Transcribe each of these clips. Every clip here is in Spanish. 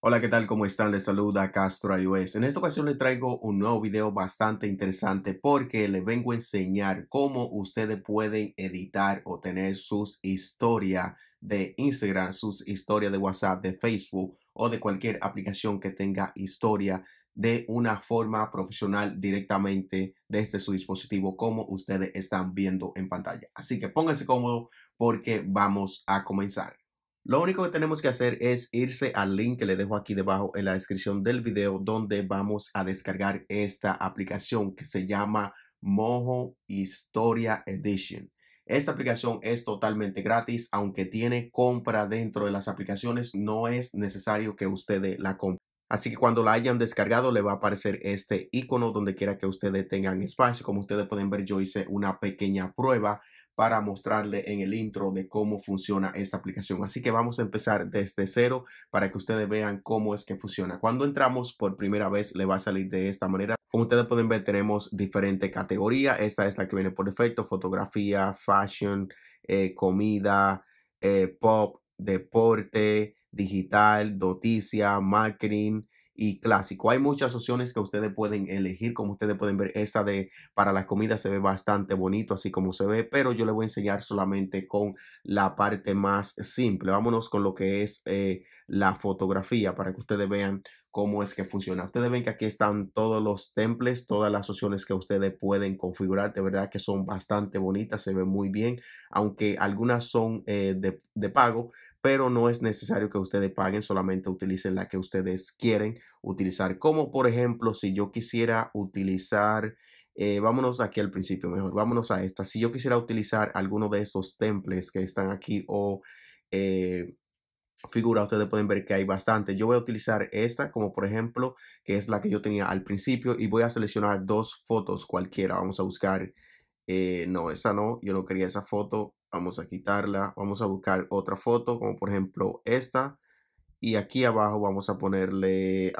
Hola, ¿qué tal? ¿Cómo están? Les saluda Castro iOS. En esta ocasión les traigo un nuevo video bastante interesante porque les vengo a enseñar cómo ustedes pueden editar o tener sus historias de Instagram, sus historias de WhatsApp, de Facebook o de cualquier aplicación que tenga historia de una forma profesional directamente desde su dispositivo como ustedes están viendo en pantalla. Así que pónganse cómodos porque vamos a comenzar. Lo único que tenemos que hacer es irse al link que le dejo aquí debajo en la descripción del video donde vamos a descargar esta aplicación que se llama Mojo Historia Edition. Esta aplicación es totalmente gratis, aunque tiene compra dentro de las aplicaciones, no es necesario que ustedes la compren. Así que cuando la hayan descargado le va a aparecer este icono donde quiera que ustedes tengan espacio. Como ustedes pueden ver, yo hice una pequeña prueba para mostrarle en el intro de cómo funciona esta aplicación. Así que vamos a empezar desde cero para que ustedes vean cómo es que funciona. Cuando entramos por primera vez le va a salir de esta manera. Como ustedes pueden ver tenemos diferente categoría. Esta es la que viene por defecto. Fotografía, fashion, eh, comida, eh, pop, deporte, digital, noticia, marketing, y clásico. Hay muchas opciones que ustedes pueden elegir, como ustedes pueden ver, esa de para la comida se ve bastante bonito, así como se ve, pero yo le voy a enseñar solamente con la parte más simple. Vámonos con lo que es eh, la fotografía para que ustedes vean cómo es que funciona. Ustedes ven que aquí están todos los temples, todas las opciones que ustedes pueden configurar. De verdad que son bastante bonitas, se ve muy bien, aunque algunas son eh, de, de pago, pero no es necesario que ustedes paguen, solamente utilicen la que ustedes quieren utilizar. Como por ejemplo, si yo quisiera utilizar, eh, vámonos aquí al principio mejor, vámonos a esta. Si yo quisiera utilizar alguno de estos temples que están aquí o eh, figura, ustedes pueden ver que hay bastante. Yo voy a utilizar esta como por ejemplo, que es la que yo tenía al principio y voy a seleccionar dos fotos cualquiera. Vamos a buscar, eh, no, esa no, yo no quería esa foto vamos a quitarla, vamos a buscar otra foto, como por ejemplo esta, y aquí abajo vamos a ponerle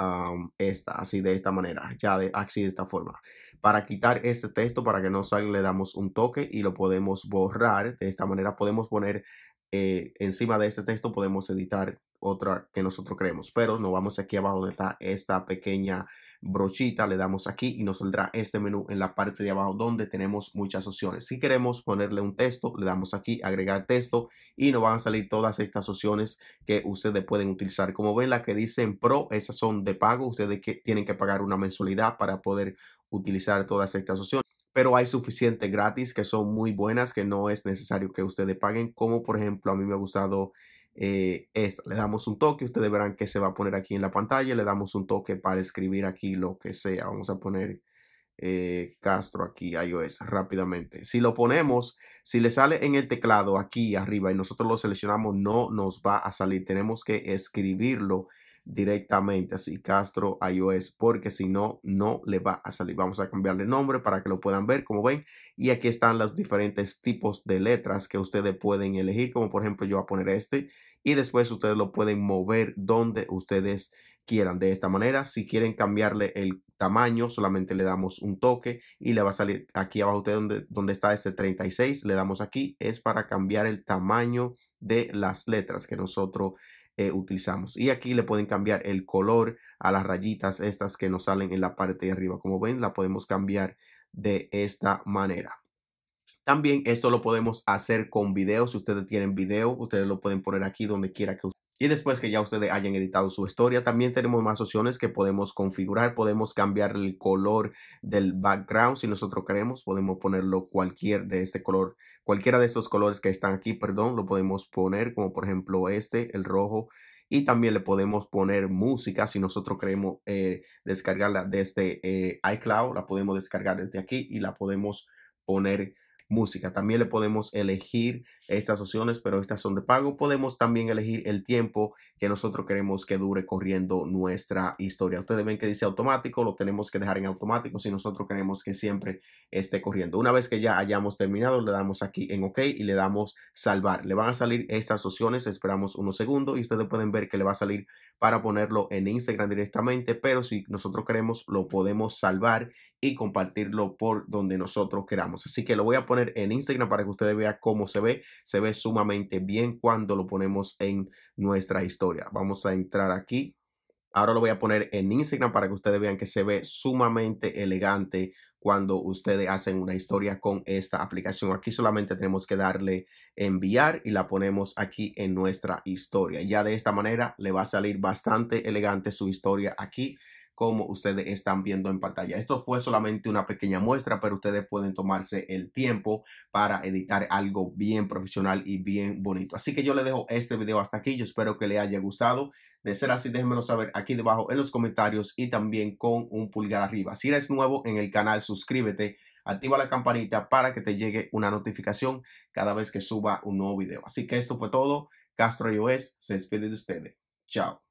esta, así de esta manera, ya de, así de esta forma. Para quitar este texto, para que no salga, le damos un toque y lo podemos borrar. De esta manera podemos poner eh, encima de este texto, podemos editar otra que nosotros creemos. Pero nos vamos aquí abajo donde está esta pequeña brochita, le damos aquí y nos saldrá este menú en la parte de abajo donde tenemos muchas opciones. Si queremos ponerle un texto, le damos aquí, agregar texto y nos van a salir todas estas opciones que ustedes pueden utilizar. Como ven, la que dicen pro, esas son de pago. Ustedes que tienen que pagar una mensualidad para poder utilizar todas estas opciones pero hay suficiente gratis que son muy buenas, que no es necesario que ustedes paguen, como por ejemplo a mí me ha gustado eh, esta. Le damos un toque, ustedes verán que se va a poner aquí en la pantalla, le damos un toque para escribir aquí lo que sea. Vamos a poner eh, Castro aquí, iOS, rápidamente. Si lo ponemos, si le sale en el teclado aquí arriba y nosotros lo seleccionamos, no nos va a salir. Tenemos que escribirlo directamente así Castro iOS porque si no no le va a salir vamos a cambiarle nombre para que lo puedan ver como ven y aquí están los diferentes tipos de letras que ustedes pueden elegir como por ejemplo yo voy a poner este y después ustedes lo pueden mover donde ustedes quieran de esta manera si quieren cambiarle el tamaño solamente le damos un toque y le va a salir aquí abajo usted donde, donde está ese 36 le damos aquí es para cambiar el tamaño de las letras que nosotros eh, utilizamos. Y aquí le pueden cambiar el color a las rayitas estas que nos salen en la parte de arriba. Como ven, la podemos cambiar de esta manera. También esto lo podemos hacer con video. Si ustedes tienen video, ustedes lo pueden poner aquí donde quiera que y después que ya ustedes hayan editado su historia, también tenemos más opciones que podemos configurar. Podemos cambiar el color del background si nosotros queremos. Podemos ponerlo cualquier de este color, cualquiera de estos colores que están aquí, perdón, lo podemos poner como por ejemplo este, el rojo. Y también le podemos poner música si nosotros queremos eh, descargarla desde eh, iCloud. La podemos descargar desde aquí y la podemos poner música. También le podemos elegir estas opciones, pero estas son de pago. Podemos también elegir el tiempo que nosotros queremos que dure corriendo nuestra historia. Ustedes ven que dice automático, lo tenemos que dejar en automático si nosotros queremos que siempre esté corriendo. Una vez que ya hayamos terminado, le damos aquí en OK y le damos salvar. Le van a salir estas opciones, esperamos unos segundos y ustedes pueden ver que le va a salir para ponerlo en Instagram directamente, pero si nosotros queremos lo podemos salvar y compartirlo por donde nosotros queramos. Así que lo voy a poner en Instagram para que ustedes vean cómo se ve. Se ve sumamente bien cuando lo ponemos en nuestra historia. Vamos a entrar aquí. Ahora lo voy a poner en Instagram para que ustedes vean que se ve sumamente elegante cuando ustedes hacen una historia con esta aplicación. Aquí solamente tenemos que darle enviar y la ponemos aquí en nuestra historia. Ya de esta manera le va a salir bastante elegante su historia aquí como ustedes están viendo en pantalla. Esto fue solamente una pequeña muestra, pero ustedes pueden tomarse el tiempo para editar algo bien profesional y bien bonito. Así que yo le dejo este video hasta aquí. Yo espero que le haya gustado. De ser así, déjenmelo saber aquí debajo en los comentarios y también con un pulgar arriba. Si eres nuevo en el canal, suscríbete, activa la campanita para que te llegue una notificación cada vez que suba un nuevo video. Así que esto fue todo. Castro iOS se despide de ustedes. Chao.